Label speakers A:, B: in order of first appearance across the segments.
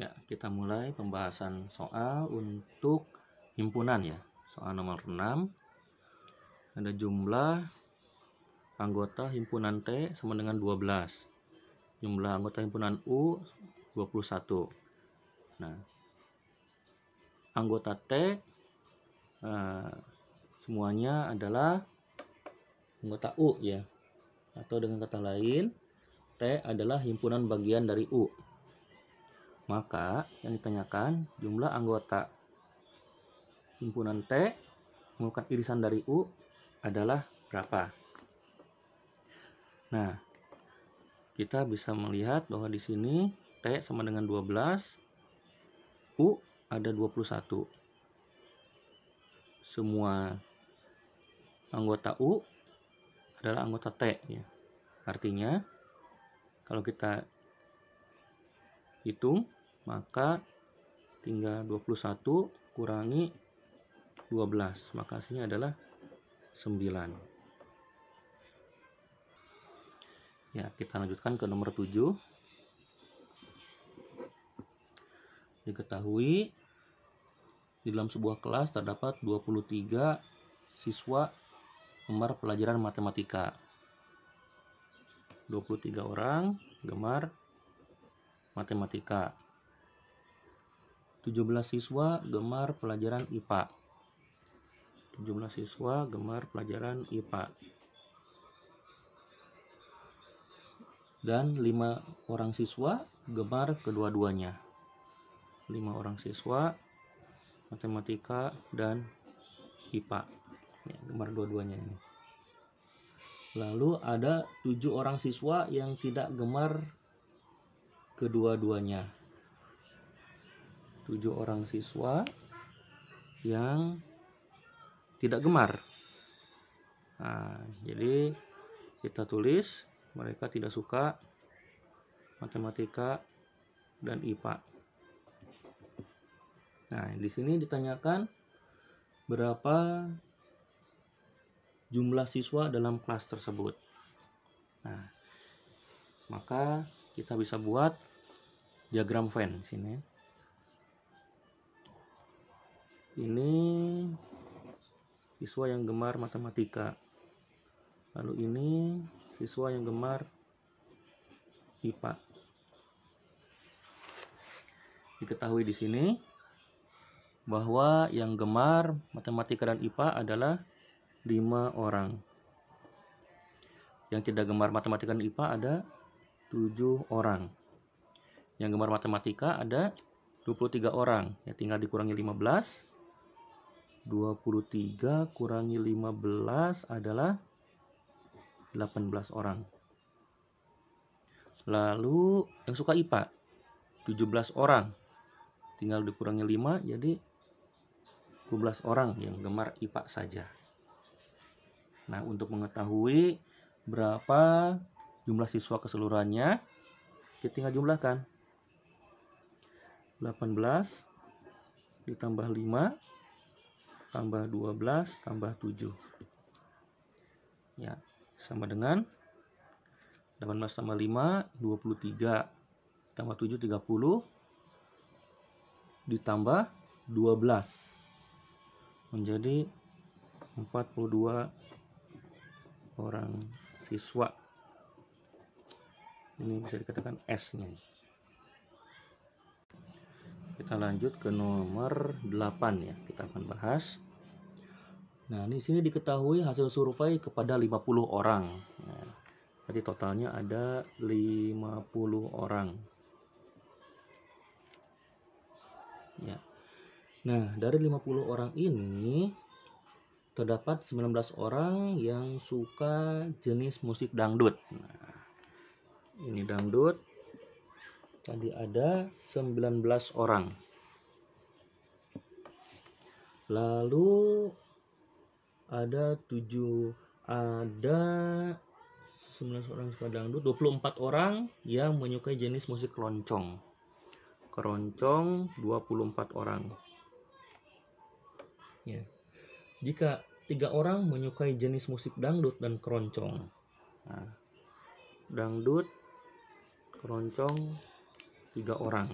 A: Ya, kita mulai pembahasan soal untuk himpunan ya. Soal nomor 6. Ada jumlah anggota himpunan T sama dengan 12. Jumlah anggota himpunan U 21. Nah, anggota T eh, semuanya adalah anggota U ya. Atau dengan kata lain, T adalah himpunan bagian dari U. Maka yang ditanyakan jumlah anggota himpunan T merupakan irisan dari U adalah berapa. Nah, kita bisa melihat bahwa di sini T sama dengan 12, U ada 21. Semua anggota U adalah anggota T. Ya. Artinya, kalau kita hitung maka tinggal 21 kurangi 12 maka hasilnya adalah 9 ya kita lanjutkan ke nomor 7 diketahui di dalam sebuah kelas terdapat 23 siswa gemar pelajaran matematika 23 orang gemar matematika. 17 siswa gemar pelajaran IPA. 17 siswa gemar pelajaran IPA. Dan 5 orang siswa gemar kedua-duanya. 5 orang siswa matematika dan IPA. Ya, gemar dua-duanya ini. Lalu ada tujuh orang siswa yang tidak gemar kedua-duanya. Tujuh orang siswa yang tidak gemar. Nah, jadi kita tulis mereka tidak suka matematika dan IPA. Nah, di sini ditanyakan berapa jumlah siswa dalam kelas tersebut. Nah, maka kita bisa buat diagram Venn sini ini siswa yang gemar matematika lalu ini siswa yang gemar IPA diketahui di sini bahwa yang gemar matematika dan IPA adalah lima orang yang tidak gemar matematika dan IPA ada tujuh orang yang gemar matematika ada 23 orang ya tinggal dikurangi 15 23 kurangi 15 adalah 18 orang lalu yang suka IPA 17 orang tinggal dikurangi 5 jadi 12 orang yang gemar IPA saja nah untuk mengetahui berapa jumlah siswa keseluruhannya kita tinggal jumlahkan 18 ditambah 5 tambah 12 tambah 7 ya sama dengan 18 tambah 5 23 tambah 7 30 ditambah 12 menjadi 42 orang siswa ini bisa dikatakan S nya kita lanjut ke nomor 8 ya kita akan bahas nah di sini diketahui hasil survei kepada 50 orang nah, jadi totalnya ada 50 orang ya nah dari 50 orang ini terdapat 19 orang yang suka jenis musik dangdut nah, ini dangdut Tadi ada 19 orang. Lalu ada 7 ada 19 orang sepadang 24 orang yang menyukai jenis musik keroncong. Keroncong 24 orang. Ya. Jika tiga orang menyukai jenis musik dangdut dan keroncong. Nah, dangdut, keroncong, tiga orang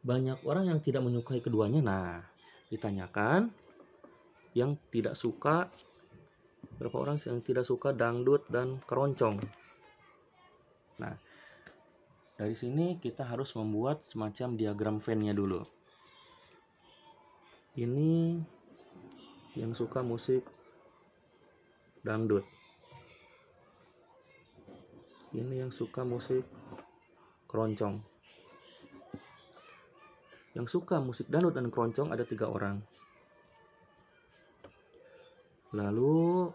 A: banyak orang yang tidak menyukai keduanya nah ditanyakan yang tidak suka berapa orang yang tidak suka dangdut dan keroncong nah dari sini kita harus membuat semacam diagram fan-nya dulu ini yang suka musik dangdut ini yang suka musik keroncong yang suka musik danut dan keroncong ada tiga orang lalu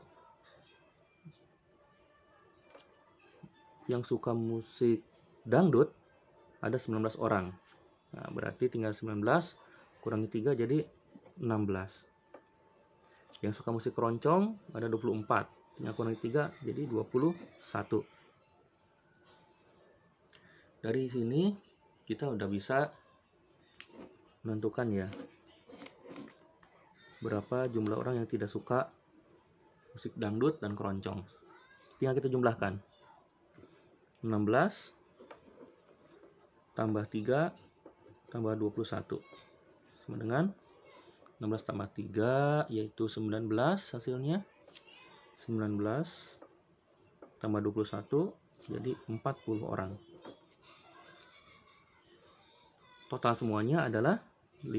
A: yang suka musik dangdut ada 19 orang nah, berarti tinggal 19 kurangi 3 jadi 16 yang suka musik keroncong ada 24 yang kurangi 3 jadi 21 dari sini kita udah bisa menentukan ya berapa jumlah orang yang tidak suka musik dangdut dan keroncong tinggal kita jumlahkan 16 tambah 3 tambah 21 sama dengan 16 tambah 3 yaitu 19 hasilnya 19 tambah 21 jadi 40 orang total semuanya adalah 50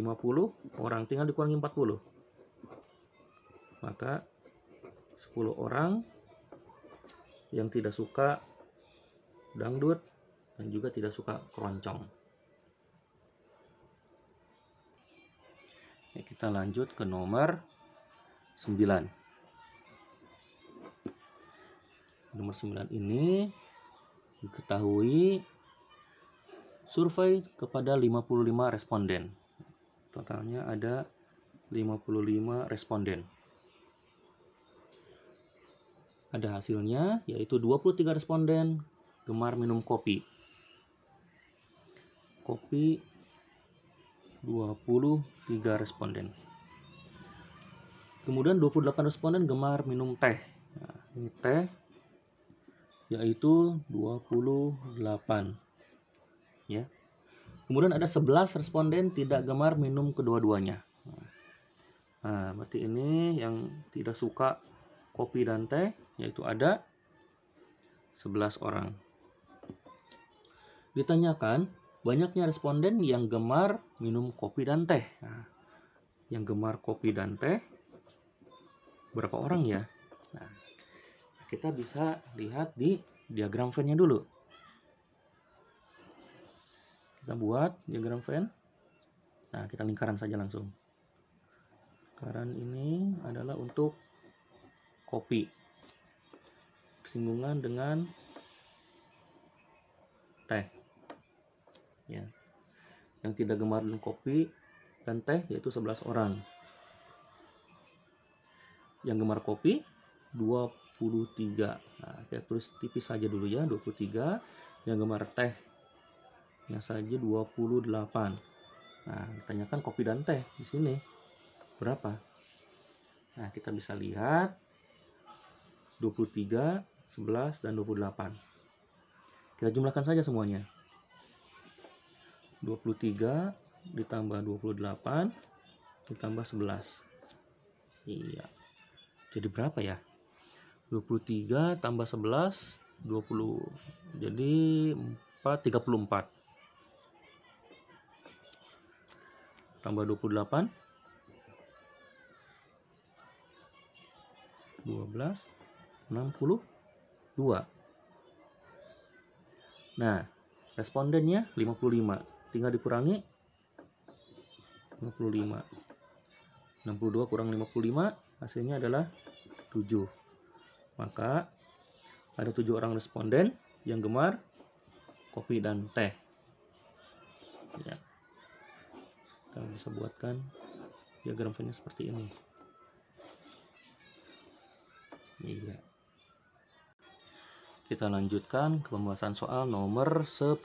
A: orang tinggal dikurangi 40 maka 10 orang yang tidak suka dangdut dan juga tidak suka keroncong Oke, kita lanjut ke nomor 9 nomor 9 ini diketahui survei kepada 55 responden. Totalnya ada 55 responden. Ada hasilnya yaitu 23 responden gemar minum kopi. Kopi 23 responden. Kemudian 28 responden gemar minum teh. Nah, ini teh yaitu 28 ya. Kemudian ada 11 responden tidak gemar minum kedua-duanya. Nah, berarti ini yang tidak suka kopi dan teh yaitu ada 11 orang. Ditanyakan, banyaknya responden yang gemar minum kopi dan teh. Nah, yang gemar kopi dan teh berapa orang ya? Nah, kita bisa lihat di diagram Venn-nya dulu kita buat diagram fan nah kita lingkaran saja langsung lingkaran ini adalah untuk kopi singgungan dengan teh ya yang tidak gemar dengan kopi dan teh yaitu 11 orang yang gemar kopi 23 nah kita tulis tipis saja dulu ya 23 yang gemar teh hanya saja 28 nah ditanyakan kopi dan teh di sini berapa nah kita bisa lihat 23 11 dan 28 kita jumlahkan saja semuanya 23 ditambah 28 ditambah 11 iya jadi berapa ya 23 tambah 11 20 jadi 4 34 tambah 28 12 62 nah respondennya 55 tinggal dikurangi 55 62 kurang 55 hasilnya adalah 7 maka ada 7 orang responden yang gemar kopi dan teh bisa buatkan diagram vennya seperti ini iya kita lanjutkan ke pembahasan soal nomor 10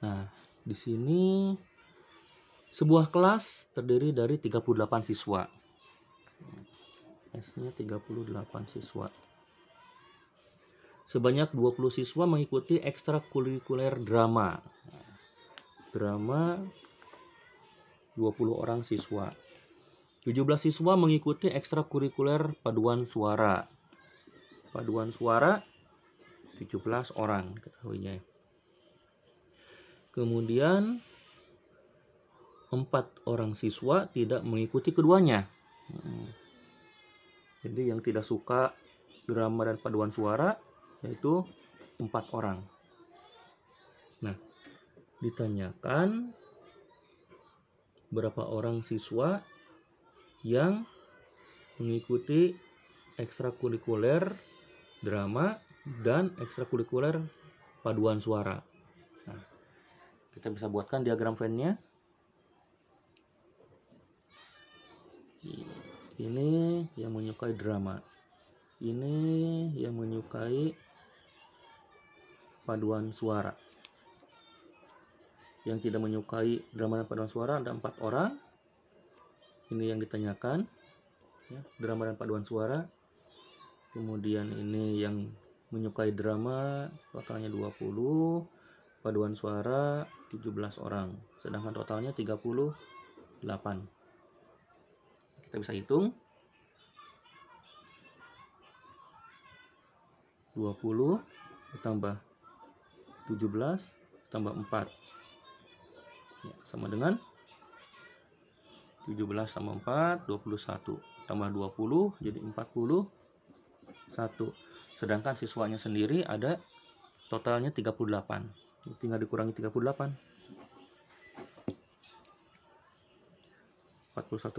A: nah di sini sebuah kelas terdiri dari 38 siswa S nya 38 siswa sebanyak 20 siswa mengikuti ekstrakurikuler drama drama 20 orang siswa. 17 siswa mengikuti ekstrakurikuler paduan suara. Paduan suara 17 orang ketahuinya. Kemudian empat orang siswa tidak mengikuti keduanya. Hmm. Jadi yang tidak suka drama dan paduan suara yaitu empat orang ditanyakan berapa orang siswa yang mengikuti ekstrakurikuler drama dan ekstrakurikuler paduan suara. Nah, kita bisa buatkan diagram venn nya Ini yang menyukai drama. Ini yang menyukai paduan suara yang tidak menyukai drama dan paduan suara ada empat orang ini yang ditanyakan ya, drama dan paduan suara kemudian ini yang menyukai drama totalnya 20 paduan suara 17 orang sedangkan totalnya 38 kita bisa hitung 20 ditambah 17 tambah 4 ya, sama dengan 17 tambah 4 21 tambah 20 jadi 41 sedangkan siswanya sendiri ada totalnya 38 tinggal dikurangi 38 41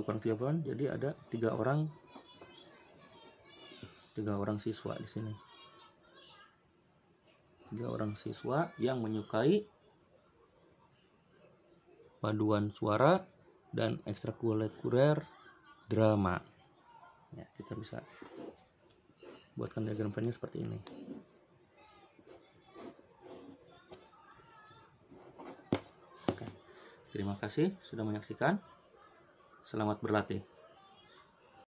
A: kurang 38 jadi ada tiga orang tiga orang siswa di sini tiga orang siswa yang menyukai paduan suara dan ekstrakurikuler drama ya kita bisa buatkan diagram pennya seperti ini Oke. terima kasih sudah menyaksikan selamat berlatih